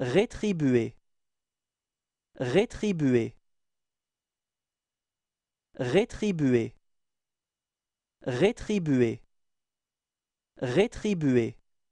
Rétribuer. Rétribuer. Rétribuer. Rétribuer. Rétribuer.